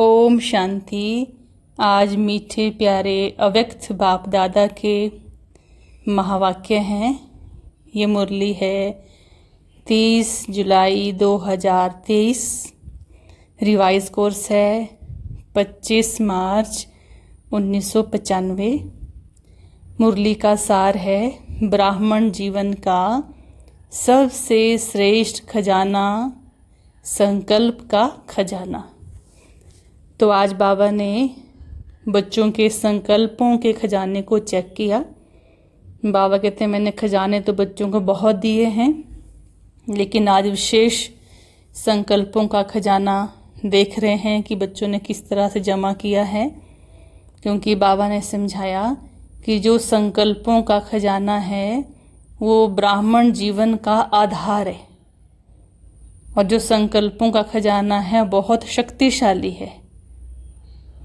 ओम शांति आज मीठे प्यारे अव्यक्त बाप दादा के महावाक्य हैं ये मुरली है तीस जुलाई दो हजार तेईस रिवाइज कोर्स है पच्चीस मार्च उन्नीस सौ पचानवे मुरली का सार है ब्राह्मण जीवन का सबसे श्रेष्ठ खजाना संकल्प का खजाना तो आज बाबा ने बच्चों के संकल्पों के खजाने को चेक किया बाबा कहते हैं मैंने खजाने तो बच्चों को बहुत दिए हैं लेकिन आज विशेष संकल्पों का खजाना देख रहे हैं कि बच्चों ने किस तरह से जमा किया है क्योंकि बाबा ने समझाया कि जो संकल्पों का खजाना है वो ब्राह्मण जीवन का आधार है और जो संकल्पों का खजाना है बहुत शक्तिशाली है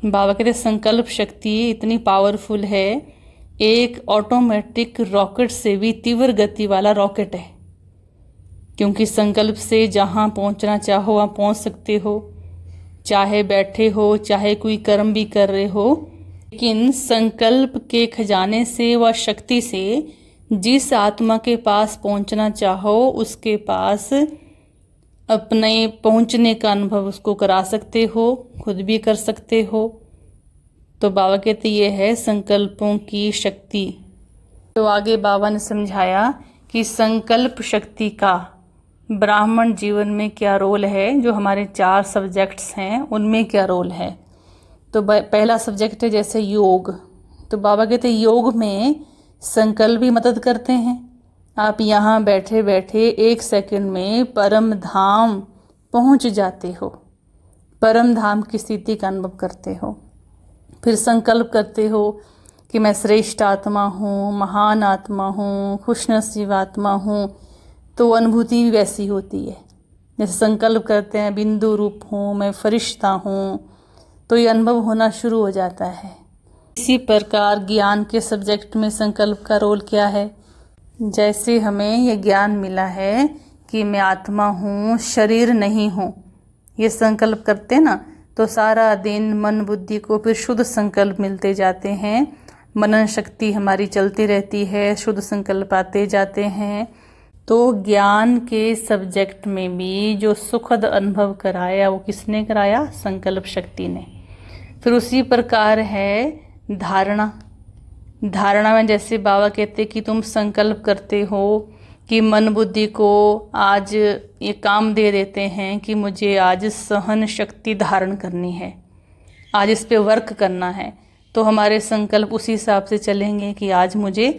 बाबा कहते संकल्प शक्ति इतनी पावरफुल है एक ऑटोमेटिक रॉकेट से भी तीव्र गति वाला रॉकेट है क्योंकि संकल्प से जहाँ पहुँचना चाहो वहाँ पहुँच सकते हो चाहे बैठे हो चाहे कोई कर्म भी कर रहे हो लेकिन संकल्प के खजाने से व शक्ति से जिस आत्मा के पास पहुंचना चाहो उसके पास अपने पहुंचने का अनुभव उसको करा सकते हो खुद भी कर सकते हो तो बाबा कहते ये है संकल्पों की शक्ति तो आगे बाबा ने समझाया कि संकल्प शक्ति का ब्राह्मण जीवन में क्या रोल है जो हमारे चार सब्जेक्ट्स हैं उनमें क्या रोल है तो पहला सब्जेक्ट है जैसे योग तो बाबा कहते योग में संकल्प भी मदद करते हैं आप यहाँ बैठे बैठे एक सेकंड में परम धाम पहुँच जाते हो परम धाम की स्थिति का अनुभव करते हो फिर संकल्प करते हो कि मैं श्रेष्ठ आत्मा हूँ महान आत्मा हूँ खुशनसीब आत्मा हूँ तो अनुभूति भी वैसी होती है जैसे संकल्प करते हैं बिंदु रूप हूँ मैं फरिश्ता हूँ तो ये अनुभव होना शुरू हो जाता है इसी प्रकार ज्ञान के सब्जेक्ट में संकल्प का रोल क्या है जैसे हमें ये ज्ञान मिला है कि मैं आत्मा हूँ शरीर नहीं हूँ ये संकल्प करते ना तो सारा दिन मन बुद्धि को फिर शुद्ध संकल्प मिलते जाते हैं मनन शक्ति हमारी चलती रहती है शुद्ध संकल्प आते जाते हैं तो ज्ञान के सब्जेक्ट में भी जो सुखद अनुभव कराया वो किसने कराया संकल्प शक्ति ने फिर उसी प्रकार है धारणा धारणा में जैसे बाबा कहते कि तुम संकल्प करते हो कि मन बुद्धि को आज ये काम दे देते हैं कि मुझे आज सहन शक्ति धारण करनी है आज इस पे वर्क करना है तो हमारे संकल्प उसी हिसाब से चलेंगे कि आज मुझे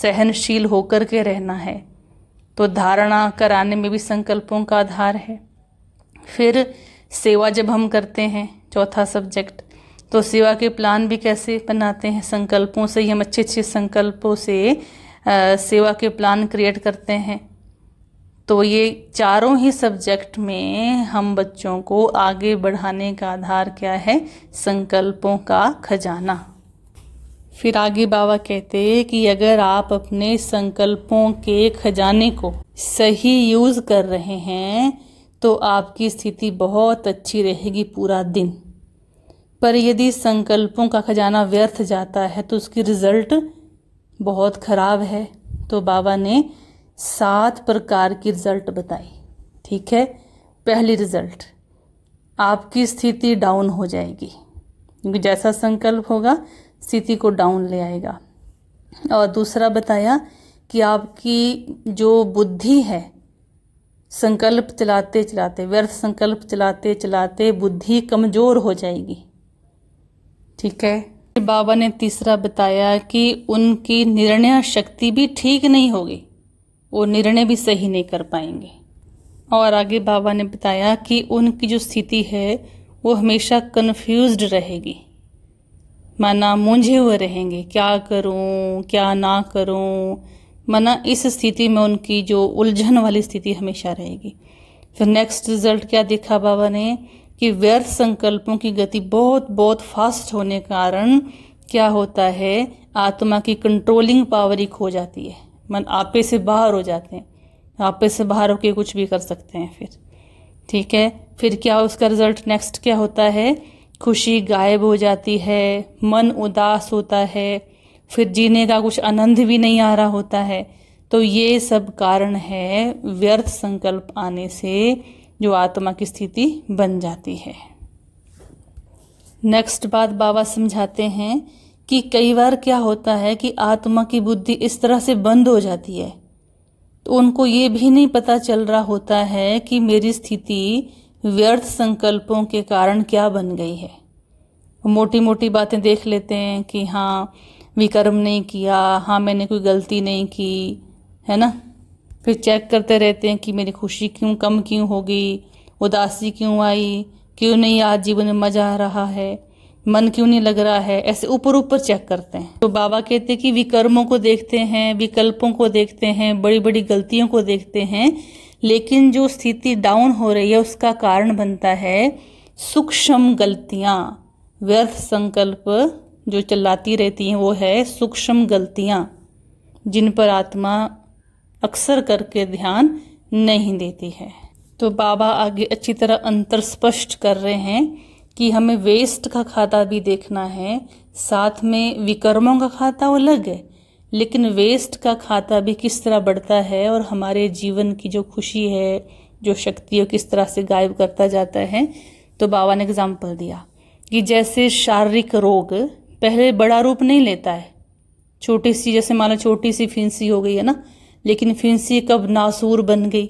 सहनशील होकर के रहना है तो धारणा कराने में भी संकल्पों का आधार है फिर सेवा जब हम करते हैं चौथा सब्जेक्ट तो सेवा के प्लान भी कैसे बनाते हैं संकल्पों से ही हम अच्छे अच्छे संकल्पों से आ, सेवा के प्लान क्रिएट करते हैं तो ये चारों ही सब्जेक्ट में हम बच्चों को आगे बढ़ाने का आधार क्या है संकल्पों का खजाना फिर आगे बाबा कहते हैं कि अगर आप अपने संकल्पों के खजाने को सही यूज़ कर रहे हैं तो आपकी स्थिति बहुत अच्छी रहेगी पूरा दिन पर यदि संकल्पों का खजाना व्यर्थ जाता है तो उसकी रिजल्ट बहुत खराब है तो बाबा ने सात प्रकार की रिजल्ट बताई ठीक है पहली रिजल्ट आपकी स्थिति डाउन हो जाएगी क्योंकि जैसा संकल्प होगा स्थिति को डाउन ले आएगा और दूसरा बताया कि आपकी जो बुद्धि है संकल्प चलाते चलाते व्यर्थ संकल्प चलाते चलाते बुद्धि कमज़ोर हो जाएगी ठीक है बाबा ने तीसरा बताया कि उनकी निर्णय शक्ति भी ठीक नहीं होगी वो निर्णय भी सही नहीं कर पाएंगे और आगे बाबा ने बताया कि उनकी जो स्थिति है वो हमेशा कन्फ्यूज रहेगी माना मूंझे हुए रहेंगे क्या करूं क्या ना करूं माना इस स्थिति में उनकी जो उलझन वाली स्थिति हमेशा रहेगी फिर नेक्स्ट रिजल्ट क्या देखा बाबा ने कि व्यर्थ संकल्पों की गति बहुत बहुत फास्ट होने कारण क्या होता है आत्मा की कंट्रोलिंग पावर ही खो जाती है मन आपे से बाहर हो जाते हैं आपे से बाहर होके कुछ भी कर सकते हैं फिर ठीक है फिर क्या उसका रिजल्ट नेक्स्ट क्या होता है खुशी गायब हो जाती है मन उदास होता है फिर जीने का कुछ आनंद भी नहीं आ रहा होता है तो ये सब कारण है व्यर्थ संकल्प आने से जो आत्मा की स्थिति बन जाती है नेक्स्ट बात बाबा समझाते हैं कि कई बार क्या होता है कि आत्मा की बुद्धि इस तरह से बंद हो जाती है तो उनको ये भी नहीं पता चल रहा होता है कि मेरी स्थिति व्यर्थ संकल्पों के कारण क्या बन गई है मोटी मोटी बातें देख लेते हैं कि हाँ विकर्म नहीं किया हाँ मैंने कोई गलती नहीं की है ना फिर चेक करते रहते हैं कि मेरी खुशी क्यों कम क्यों हो गई उदासी क्यों आई क्यों नहीं आज जीवन में मज़ा आ रहा है मन क्यों नहीं लग रहा है ऐसे ऊपर ऊपर चेक करते हैं तो बाबा कहते हैं कि विकर्मों को देखते हैं विकल्पों को देखते हैं बड़ी बड़ी गलतियों को देखते हैं लेकिन जो स्थिति डाउन हो रही है उसका कारण बनता है सूक्ष्म गलतियाँ व्यर्थ संकल्प जो चलाती रहती हैं वो है सूक्ष्म गलतियाँ जिन पर आत्मा अक्सर करके ध्यान नहीं देती है तो बाबा आगे अच्छी तरह अंतर स्पष्ट कर रहे हैं कि हमें वेस्ट का खाता भी देखना है साथ में विकर्मों का खाता अलग है लेकिन वेस्ट का खाता भी किस तरह बढ़ता है और हमारे जीवन की जो खुशी है जो शक्ति है किस तरह से गायब करता जाता है तो बाबा ने एग्जाम्पल दिया कि जैसे शारीरिक रोग पहले बड़ा रूप नहीं लेता है छोटी सी जैसे मान लो छोटी सी फिंसी हो गई है ना लेकिन फिंसी कब नासूर बन गई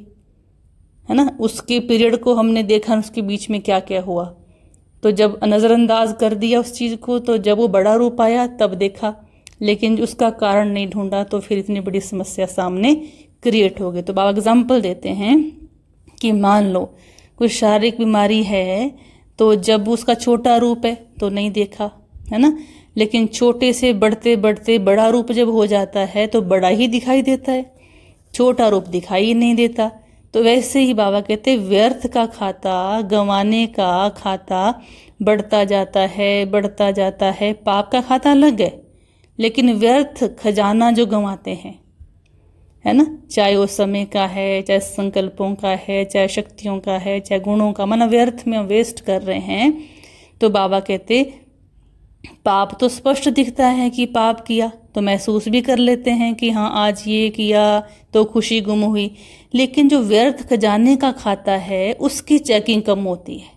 है ना उसके पीरियड को हमने देखा उसके बीच में क्या क्या हुआ तो जब नज़रअंदाज कर दिया उस चीज़ को तो जब वो बड़ा रूप आया तब देखा लेकिन उसका कारण नहीं ढूंढा तो फिर इतनी बड़ी समस्या सामने क्रिएट हो गई तो बाबा एग्जाम्पल देते हैं कि मान लो कोई शारीरिक बीमारी है तो जब उसका छोटा रूप है तो नहीं देखा है ना लेकिन छोटे से बढ़ते बढ़ते बड़ा रूप जब हो जाता है तो बड़ा ही दिखाई देता है छोटा रूप दिखाई नहीं देता तो वैसे ही बाबा कहते व्यर्थ का खाता गंवाने का खाता बढ़ता जाता है बढ़ता जाता है पाप का खाता अलग है लेकिन व्यर्थ खजाना जो गंवाते हैं है ना चाहे वो समय का है चाहे संकल्पों का है चाहे शक्तियों का है चाहे गुणों का माना व्यर्थ में वेस्ट कर रहे हैं तो बाबा कहते पाप तो स्पष्ट दिखता है कि पाप किया तो महसूस भी कर लेते हैं कि हाँ आज ये किया तो खुशी गुम हुई लेकिन जो व्यर्थ खजाने का खाता है उसकी चेकिंग कम होती है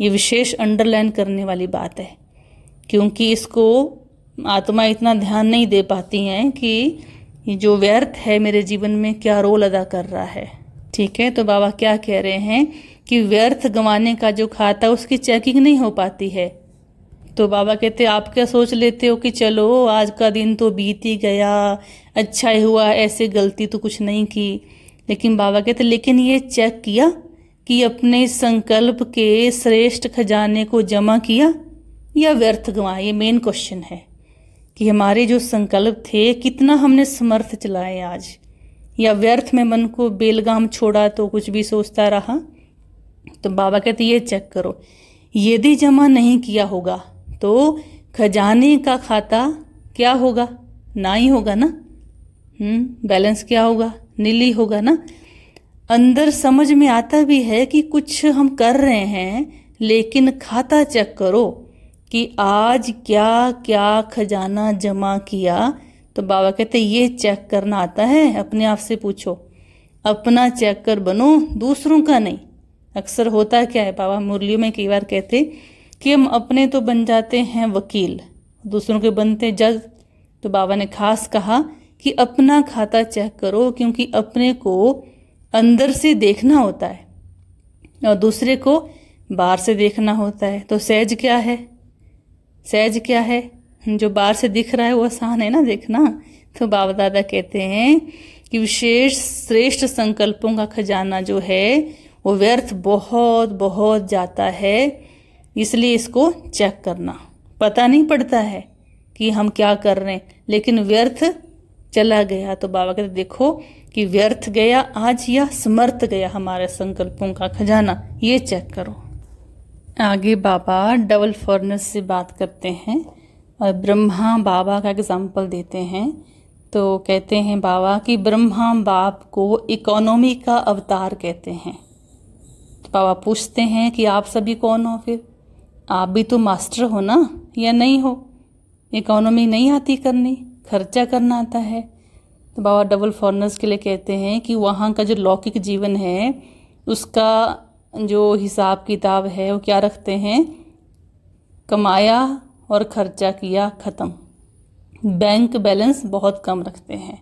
ये विशेष अंडरलाइन करने वाली बात है क्योंकि इसको आत्मा इतना ध्यान नहीं दे पाती हैं कि जो व्यर्थ है मेरे जीवन में क्या रोल अदा कर रहा है ठीक है तो बाबा क्या कह रहे हैं कि व्यर्थ गंवाने का जो खाता उसकी चेकिंग नहीं हो पाती है तो बाबा कहते आप क्या सोच लेते हो कि चलो आज का दिन तो बीत ही गया अच्छा ही हुआ ऐसे गलती तो कुछ नहीं की लेकिन बाबा कहते लेकिन ये चेक किया कि अपने संकल्प के श्रेष्ठ खजाने को जमा किया या व्यर्थ गंवा ये मेन क्वेश्चन है कि हमारे जो संकल्प थे कितना हमने समर्थ चलाए आज या व्यर्थ में मन को बेलगाम छोड़ा तो कुछ भी सोचता रहा तो बाबा कहते ये चेक करो यदि जमा नहीं किया होगा तो खजाने का खाता क्या होगा ना ही होगा ना बैलेंस हम्म, क्या होगा नीली होगा ना अंदर समझ में आता भी है कि कुछ हम कर रहे हैं लेकिन खाता चेक करो कि आज क्या क्या खजाना जमा किया तो बाबा कहते ये चेक करना आता है अपने आप से पूछो अपना चेक कर बनो दूसरों का नहीं अक्सर होता क्या है बाबा मुरलियों में कई बार कहते कि हम अपने तो बन जाते हैं वकील दूसरों के बनते जज तो बाबा ने खास कहा कि अपना खाता चेक करो क्योंकि अपने को अंदर से देखना होता है और दूसरे को बाहर से देखना होता है तो सहज क्या है सहज क्या है जो बाहर से दिख रहा है वो आसान है ना देखना तो बाबा दादा कहते हैं कि विशेष श्रेष्ठ संकल्पों का खजाना जो है वो व्यर्थ बहुत बहुत जाता है इसलिए इसको चेक करना पता नहीं पड़ता है कि हम क्या कर रहे हैं लेकिन व्यर्थ चला गया तो बाबा कहते देखो कि व्यर्थ गया आज या समर्थ गया हमारे संकल्पों का खजाना ये चेक करो आगे बाबा डबल फर्नेस से बात करते हैं और ब्रह्मा बाबा का एग्जाम्पल देते हैं तो कहते हैं बाबा कि ब्रह्मा बाप को इकोनॉमी का अवतार कहते हैं तो बाबा पूछते हैं कि आप सभी कौन हो फिर आप भी तो मास्टर हो ना या नहीं हो इकोनॉमी नहीं आती करनी खर्चा करना आता है तो बाबा डबल फॉरनर्स के लिए कहते हैं कि वहाँ का जो लौकिक जीवन है उसका जो हिसाब किताब है वो क्या रखते हैं कमाया और खर्चा किया ख़त्म बैंक बैलेंस बहुत कम रखते हैं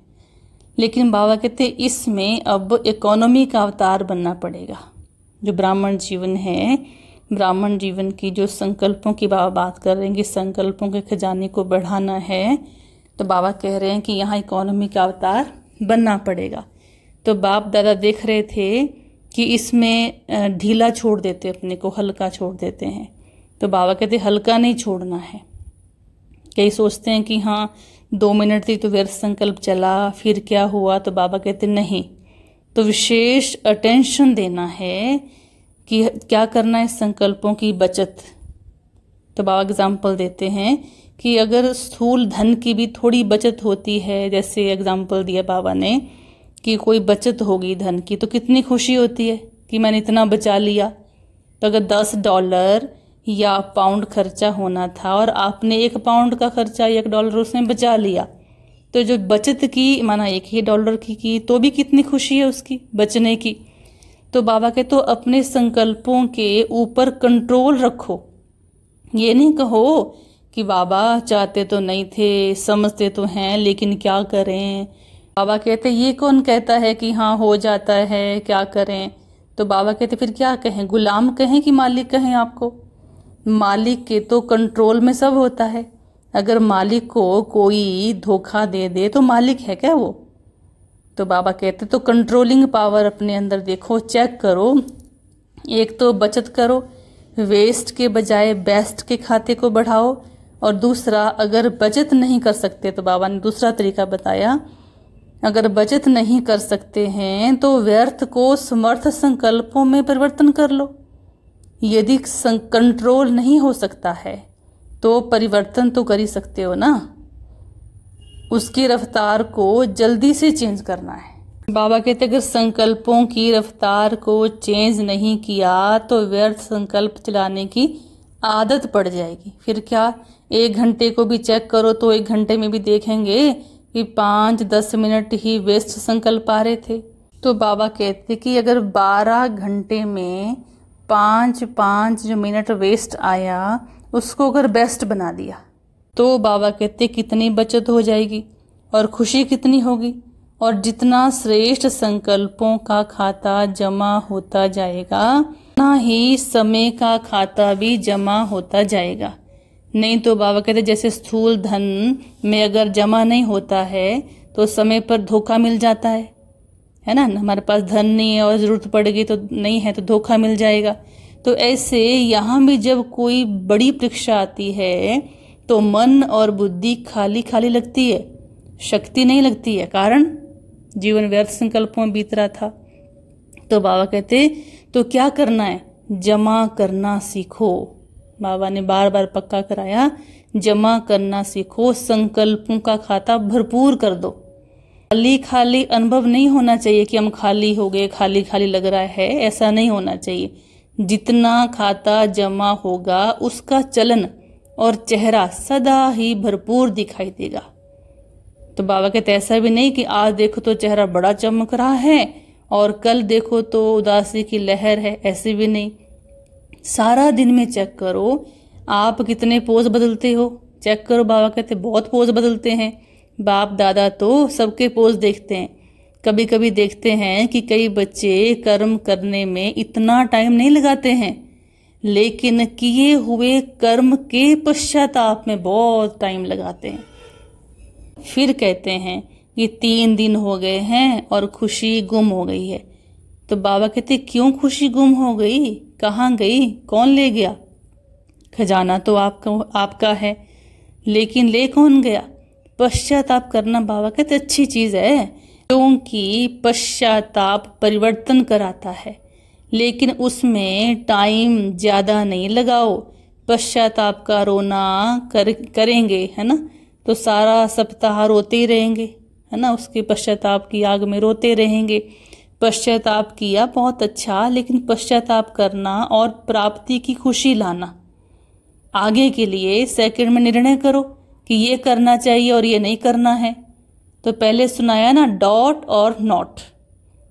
लेकिन बाबा कहते इसमें अब इकोनॉमी का अवतार बनना पड़ेगा जो ब्राह्मण जीवन है ब्राह्मण जीवन की जो संकल्पों की बाबा बात कर रहे हैं कि संकल्पों के खजाने को बढ़ाना है तो बाबा कह रहे हैं कि यहाँ इकोनॉमी का अवतार बनना पड़ेगा तो बाप दादा देख रहे थे कि इसमें ढीला छोड़ देते अपने को हल्का छोड़ देते हैं तो बाबा कहते हल्का नहीं छोड़ना है कई सोचते हैं कि हाँ दो मिनट थी तो व्यर्थ संकल्प चला फिर क्या हुआ तो बाबा कहते नहीं तो विशेष अटेंशन देना है कि क्या करना है संकल्पों की बचत तो बाबा एग्जाम्पल देते हैं कि अगर स्थूल धन की भी थोड़ी बचत होती है जैसे एग्जाम्पल दिया बाबा ने कि कोई बचत होगी धन की तो कितनी खुशी होती है कि मैंने इतना बचा लिया तो अगर दस डॉलर या पाउंड खर्चा होना था और आपने एक पाउंड का खर्चा एक डॉलर उसने बचा लिया तो जो बचत की माना एक ही डॉलर की की तो भी कितनी खुशी है उसकी बचने की तो बाबा कहते तो अपने संकल्पों के ऊपर कंट्रोल रखो ये नहीं कहो कि बाबा चाहते तो नहीं थे समझते तो हैं लेकिन क्या करें बाबा कहते ये कौन कहता है कि हाँ हो जाता है क्या करें तो बाबा कहते फिर क्या कहें गुलाम कहें कि मालिक कहें आपको मालिक के तो कंट्रोल में सब होता है अगर मालिक को कोई धोखा दे दे तो मालिक है क्या वो तो बाबा कहते तो कंट्रोलिंग पावर अपने अंदर देखो चेक करो एक तो बचत करो वेस्ट के बजाय बेस्ट के खाते को बढ़ाओ और दूसरा अगर बचत नहीं कर सकते तो बाबा ने दूसरा तरीका बताया अगर बचत नहीं कर सकते हैं तो व्यर्थ को समर्थ संकल्पों में परिवर्तन कर लो यदि कंट्रोल नहीं हो सकता है तो परिवर्तन तो कर ही सकते हो ना उसकी रफ्तार को जल्दी से चेंज करना है बाबा कहते अगर संकल्पों की रफ्तार को चेंज नहीं किया तो व्यर्थ संकल्प चलाने की आदत पड़ जाएगी फिर क्या एक घंटे को भी चेक करो तो एक घंटे में भी देखेंगे कि पाँच दस मिनट ही वेस्ट संकल्प आ रहे थे तो बाबा कहते कि अगर बारह घंटे में पाँच पाँच जो मिनट वेस्ट आया उसको अगर बेस्ट बना दिया तो बाबा कहते कितनी बचत हो जाएगी और खुशी कितनी होगी और जितना श्रेष्ठ संकल्पों का खाता जमा होता जाएगा उतना ही समय का खाता भी जमा होता जाएगा नहीं तो बाबा कहते जैसे स्थूल धन में अगर जमा नहीं होता है तो समय पर धोखा मिल जाता है है ना हमारे पास धन नहीं है और ज़रूरत पड़ेगी तो नहीं है तो धोखा मिल जाएगा तो ऐसे यहाँ भी जब कोई बड़ी परीक्षा आती है तो मन और बुद्धि खाली खाली लगती है शक्ति नहीं लगती है कारण जीवन व्यर्थ संकल्पों में बीत रहा था तो बाबा कहते तो क्या करना है जमा करना सीखो बाबा ने बार बार पक्का कराया जमा करना सीखो संकल्पों का खाता भरपूर कर दो खाली खाली अनुभव नहीं होना चाहिए कि हम खाली हो गए खाली खाली लग रहा है ऐसा नहीं होना चाहिए जितना खाता जमा होगा उसका चलन और चेहरा सदा ही भरपूर दिखाई देगा तो बाबा कहते ऐसा भी नहीं कि आज देखो तो चेहरा बड़ा चमक रहा है और कल देखो तो उदासी की लहर है ऐसे भी नहीं सारा दिन में चेक करो आप कितने पोज बदलते हो चेक करो बाबा कहते बहुत पोज बदलते हैं बाप दादा तो सबके पोज देखते हैं कभी कभी देखते हैं कि कई बच्चे कर्म करने में इतना टाइम नहीं लगाते हैं लेकिन किए हुए कर्म के पश्चाताप में बहुत टाइम लगाते हैं फिर कहते हैं ये तीन दिन हो गए हैं और खुशी गुम हो गई है तो बाबा कहते क्यों खुशी गुम हो गई कहाँ गई कौन ले गया खजाना तो आपका आपका है लेकिन ले कौन गया पश्चाताप करना बाबा कहते अच्छी चीज़ है क्योंकि पश्चाताप परिवर्तन कराता है लेकिन उसमें टाइम ज़्यादा नहीं लगाओ पश्चाताप का रोना कर करेंगे है ना तो सारा सप्ताह रोते ही रहेंगे है ना उसके पश्चाताप की आग में रोते रहेंगे पश्चाताप किया बहुत अच्छा लेकिन पश्चाताप करना और प्राप्ति की खुशी लाना आगे के लिए सेकंड में निर्णय करो कि ये करना चाहिए और ये नहीं करना है तो पहले सुनाया ना डॉट और नॉट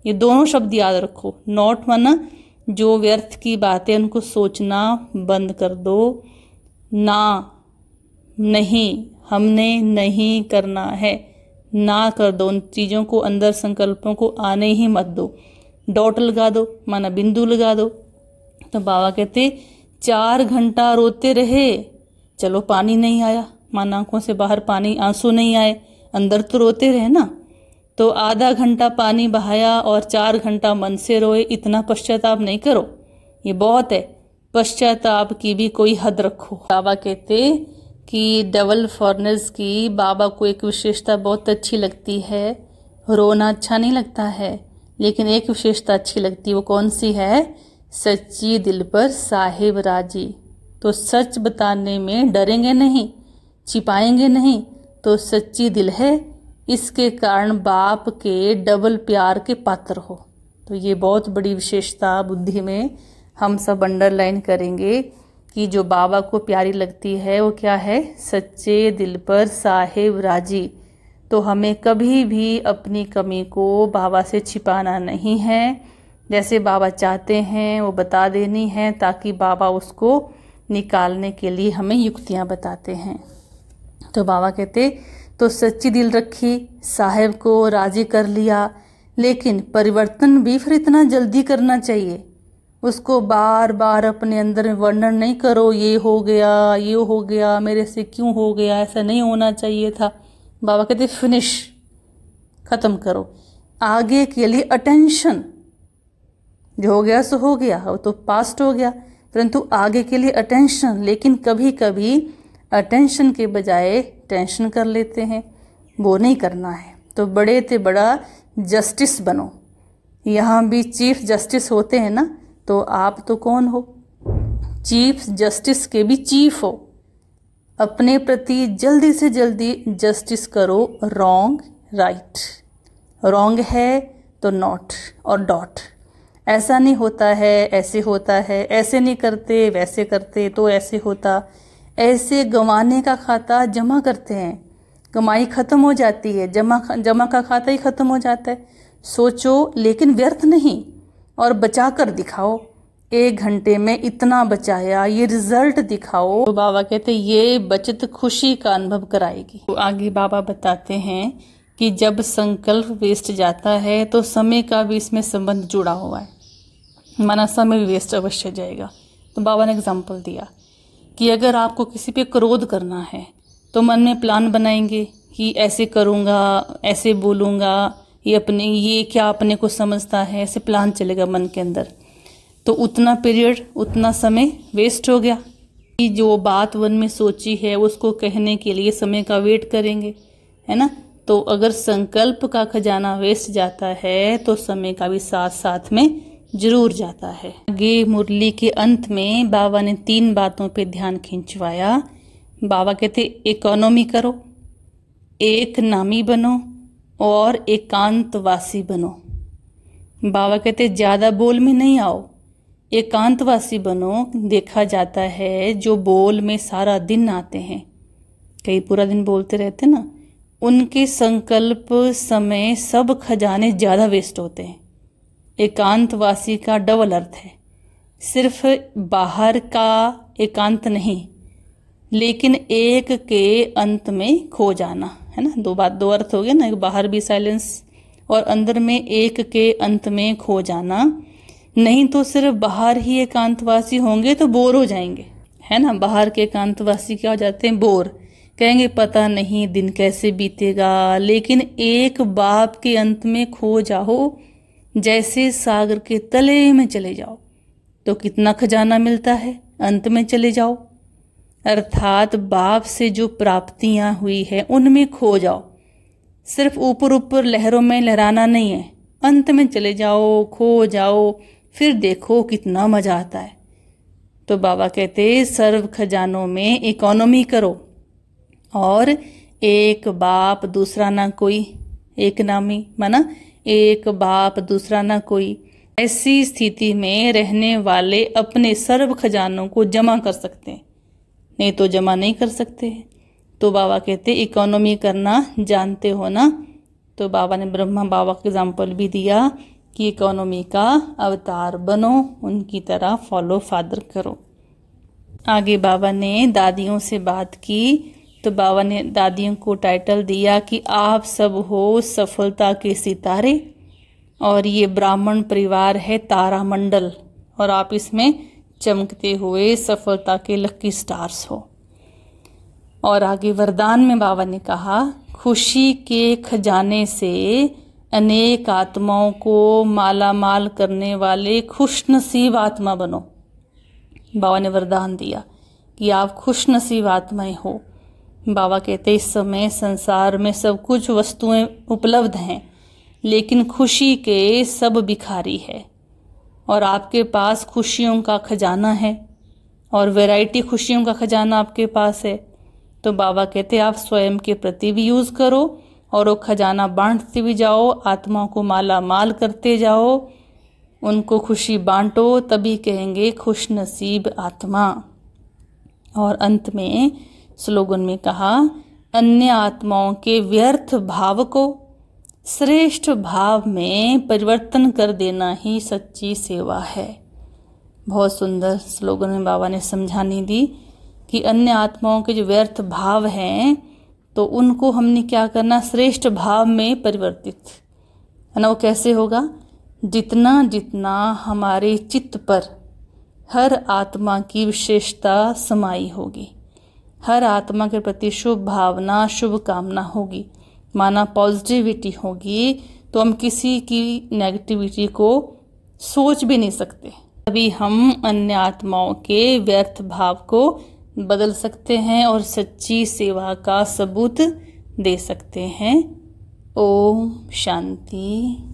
ये दोनों शब्द याद रखो नॉट माना जो व्यर्थ की बातें उनको सोचना बंद कर दो ना नहीं हमने नहीं करना है ना कर दो उन चीज़ों को अंदर संकल्पों को आने ही मत दो डॉट लगा दो माना बिंदु लगा दो तो बाबा कहते चार घंटा रोते रहे चलो पानी नहीं आया माना आंखों से बाहर पानी आंसू नहीं आए अंदर तो रोते रहे ना तो आधा घंटा पानी बहाया और चार घंटा मन से रोए इतना पश्चाताप नहीं करो ये बहुत है पश्चाताप की भी कोई हद रखो बाबा कहते कि डबल फॉरनर्स की बाबा को एक विशेषता बहुत अच्छी लगती है रोना अच्छा नहीं लगता है लेकिन एक विशेषता अच्छी लगती है वो कौन सी है सच्ची दिल पर साहिब राजी तो सच बताने में डरेंगे नहीं छिपाएंगे नहीं तो सच्ची दिल है इसके कारण बाप के डबल प्यार के पात्र हो तो ये बहुत बड़ी विशेषता बुद्धि में हम सब अंडरलाइन करेंगे कि जो बाबा को प्यारी लगती है वो क्या है सच्चे दिल पर साहेब राजी तो हमें कभी भी अपनी कमी को बाबा से छिपाना नहीं है जैसे बाबा चाहते हैं वो बता देनी है ताकि बाबा उसको निकालने के लिए हमें युक्तियाँ बताते हैं तो बाबा कहते तो सच्ची दिल रखी साहेब को राजी कर लिया लेकिन परिवर्तन भी फिर इतना जल्दी करना चाहिए उसको बार बार अपने अंदर वर्णन नहीं करो ये हो गया ये हो गया मेरे से क्यों हो गया ऐसा नहीं होना चाहिए था बाबा कहते फिनिश ख़त्म करो आगे के लिए अटेंशन जो हो गया सो हो गया वो तो पास्ट हो गया परंतु आगे के लिए अटेंशन लेकिन कभी कभी अटेंशन के बजाय टेंशन कर लेते हैं वो नहीं करना है तो बड़े से बड़ा जस्टिस बनो यहाँ भी चीफ जस्टिस होते हैं ना तो आप तो कौन हो चीफ जस्टिस के भी चीफ हो अपने प्रति जल्दी से जल्दी जस्टिस करो रॉन्ग राइट रॉन्ग है तो नॉट और डॉट ऐसा नहीं होता है ऐसे होता है ऐसे नहीं करते वैसे करते तो ऐसे होता ऐसे गंवाने का खाता जमा करते हैं कमाई ख़त्म हो जाती है जमा जमा का खाता ही ख़त्म हो जाता है सोचो लेकिन व्यर्थ नहीं और बचा कर दिखाओ एक घंटे में इतना बचाया ये रिजल्ट दिखाओ तो बाबा कहते ये बचत खुशी का अनुभव कराएगी तो आगे बाबा बताते हैं कि जब संकल्प वेस्ट जाता है तो समय का भी इसमें संबंध जुड़ा हुआ है माना समय वेस्ट अवश्य जाएगा तो बाबा ने एग्जाम्पल दिया कि अगर आपको किसी पे क्रोध करना है तो मन में प्लान बनाएंगे कि ऐसे करूँगा ऐसे बोलूँगा ये अपने ये क्या अपने को समझता है ऐसे प्लान चलेगा मन के अंदर तो उतना पीरियड उतना समय वेस्ट हो गया कि जो बात मन में सोची है उसको कहने के लिए समय का वेट करेंगे है ना तो अगर संकल्प का खजाना वेस्ट जाता है तो समय का भी साथ साथ में जरूर जाता है आगे मुरली के अंत में बाबा ने तीन बातों पे ध्यान खिंचवाया बाबा कहते इकोनॉमी करो एक नामी बनो और एकांतवासी बनो बाबा कहते ज़्यादा बोल में नहीं आओ एकांतवासी बनो देखा जाता है जो बोल में सारा दिन आते हैं कई पूरा दिन बोलते रहते ना उनके संकल्प समय सब खजाने ज़्यादा वेस्ट होते हैं एकांतवासी का डबल अर्थ है सिर्फ बाहर का एकांत नहीं लेकिन एक के अंत में खो जाना है ना दो बात दो अर्थ हो गए ना बाहर भी साइलेंस और अंदर में एक के अंत में खो जाना नहीं तो सिर्फ बाहर ही एकांतवासी होंगे तो बोर हो जाएंगे है ना बाहर के एकांतवासी क्या हो जाते हैं बोर कहेंगे पता नहीं दिन कैसे बीतेगा लेकिन एक बाप के अंत में खो जाओ जैसे सागर के तले में चले जाओ तो कितना खजाना मिलता है अंत में चले जाओ अर्थात बाप से जो प्राप्तियां हुई है उनमें खो जाओ सिर्फ ऊपर ऊपर लहरों में लहराना नहीं है अंत में चले जाओ खो जाओ फिर देखो कितना मज़ा आता है तो बाबा कहते सर्व खजानों में इकोनॉमी करो और एक बाप दूसरा ना कोई एक नामी माना एक बाप दूसरा न कोई ऐसी स्थिति में रहने वाले अपने सर्व खजानों को जमा कर सकते हैं नहीं तो जमा नहीं कर सकते तो बाबा कहते इकोनॉमी करना जानते हो ना तो बाबा ने ब्रह्मा बाबा का एग्जाम्पल भी दिया कि इकोनॉमी का अवतार बनो उनकी तरह फॉलो फादर करो आगे बाबा ने दादियों से बात की तो बाबा ने दादियों को टाइटल दिया कि आप सब हो सफलता के सितारे और ये ब्राह्मण परिवार है तारामंडल और आप इसमें चमकते हुए सफलता के लक्की स्टार्स हो और आगे वरदान में बाबा ने कहा खुशी के खजाने से अनेक आत्माओं को माला माल करने वाले खुश नसीब आत्मा बनो बाबा ने वरदान दिया कि आप खुश नसीब आत्माएं हो बाबा कहते इस समय संसार में सब कुछ वस्तुएं उपलब्ध हैं लेकिन खुशी के सब भिखारी है और आपके पास खुशियों का खजाना है और वैरायटी खुशियों का खजाना आपके पास है तो बाबा कहते आप स्वयं के प्रति भी यूज़ करो और वो खजाना बांटते भी जाओ आत्माओं को माला माल करते जाओ उनको खुशी बांटो तभी कहेंगे खुश नसीब आत्मा और अंत में स्लोगन में कहा अन्य आत्माओं के व्यर्थ भाव को श्रेष्ठ भाव में परिवर्तन कर देना ही सच्ची सेवा है बहुत सुंदर स्लोगन में बाबा ने समझाने दी कि अन्य आत्माओं के जो व्यर्थ भाव हैं तो उनको हमने क्या करना श्रेष्ठ भाव में परिवर्तित है ना वो कैसे होगा जितना जितना हमारे चित्त पर हर आत्मा की विशेषता समाई होगी हर आत्मा के प्रति शुभ भावना शुभ कामना होगी माना पॉजिटिविटी होगी तो हम किसी की नेगेटिविटी को सोच भी नहीं सकते तभी हम अन्य आत्माओं के व्यर्थ भाव को बदल सकते हैं और सच्ची सेवा का सबूत दे सकते हैं ओम शांति